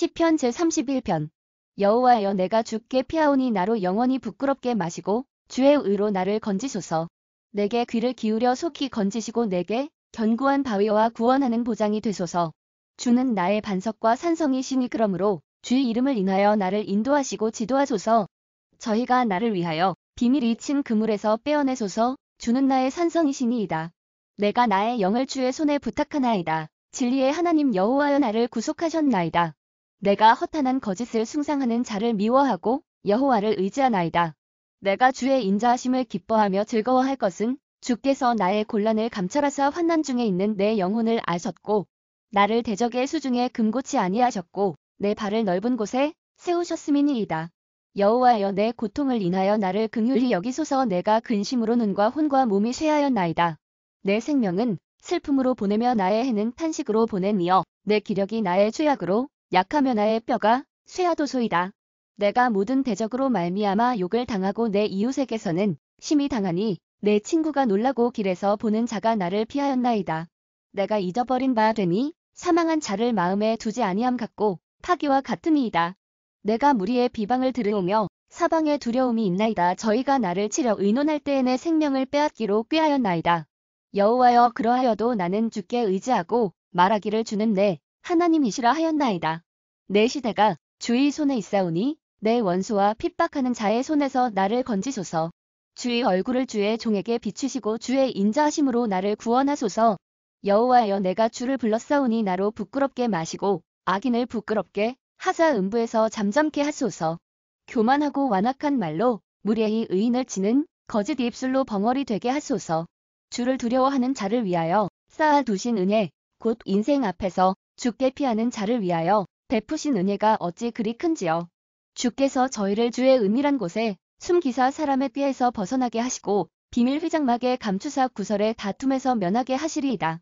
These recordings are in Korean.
시편 제31편 여호와여 내가 죽게 피하오니 나로 영원히 부끄럽게 마시고 주의 의로 나를 건지소서. 내게 귀를 기울여 속히 건지시고 내게 견고한 바위와 구원하는 보장이 되소서. 주는 나의 반석과 산성이시니 그러므로 주의 이름을 인하여 나를 인도하시고 지도하소서. 저희가 나를 위하여 비밀이 친 그물에서 빼어내소서 주는 나의 산성이시니이다. 내가 나의 영을 주의 손에 부탁하나이다. 진리의 하나님 여호와여 나를 구속하셨나이다. 내가 허탄한 거짓을 숭상하는 자를 미워하고 여호와를 의지하나이다. 내가 주의 인자하심을 기뻐하며 즐거워할 것은 주께서 나의 곤란을 감찰하사 환난 중에 있는 내 영혼을 아셨고 나를 대적의 수중에 금고치 아니하셨고 내 발을 넓은 곳에 세우셨음이니이다. 여호와여 내 고통을 인하여 나를 긍휼히 여기소서 내가 근심으로 눈과 혼과 몸이 쇠하였나이다. 내 생명은 슬픔으로 보내며 나의 해는 탄식으로 보내니어 내 기력이 나의 죄악으로 약하면 아의 뼈가 쇠하도소이다. 내가 모든 대적으로 말미암아 욕을 당하고 내 이웃에게서는 심히 당하니 내 친구가 놀라고 길에서 보는 자가 나를 피하였나이다. 내가 잊어버린 바 되니 사망한 자를 마음에 두지 아니함 같고 파기와 같음이이다. 내가 무리의 비방을 들으오며 사방에 두려움이 있나이다. 저희가 나를 치려 의논할 때에 내 생명을 빼앗기로 꾀하였나이다. 여호와여 그러하여도 나는 죽게 의지하고 말하기를 주는 내 하나님이시라 하였나이다. 내 시대가 주의 손에 있사오니 내 원수와 핍박하는 자의 손에서 나를 건지소서. 주의 얼굴을 주의 종에게 비추시고 주의 인자하심으로 나를 구원하소서. 여호와여 내가 주를 불렀사오니 나로 부끄럽게 마시고 악인을 부끄럽게 하사 음부에서 잠잠케 하소서. 교만하고 완악한 말로 무례히 의인을 치는 거짓 입술로 벙어리 되게 하소서. 주를 두려워하는 자를 위하여 쌓아두신 은혜 곧 인생 앞에서 죽게 피하는 자를 위하여 베푸신 은혜가 어찌 그리 큰지요. 주께서 저희를 주의 은밀한 곳에 숨기사 사람의 꾀에서 벗어나게 하시고 비밀 회장막의 감추사 구설의 다툼에서 면하게 하시리이다.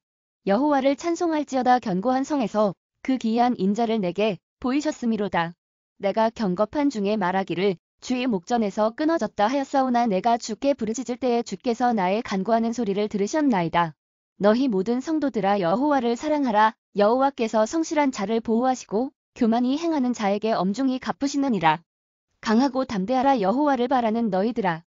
여호와를 찬송할지어다 견고한 성에서 그 기이한 인자를 내게 보이셨음이로다. 내가 경겁한 중에 말하기를 주의 목전에서 끊어졌다 하였사오나 내가 주께 부르짖을 때에 주께서 나의 간구하는 소리를 들으셨나이다. 너희 모든 성도들아 여호와를 사랑하라 여호와께서 성실한 자를 보호하시고 교만이 행하는 자에게 엄중히 갚으시느니라. 강하고 담대하라 여호와를 바라는 너희들아.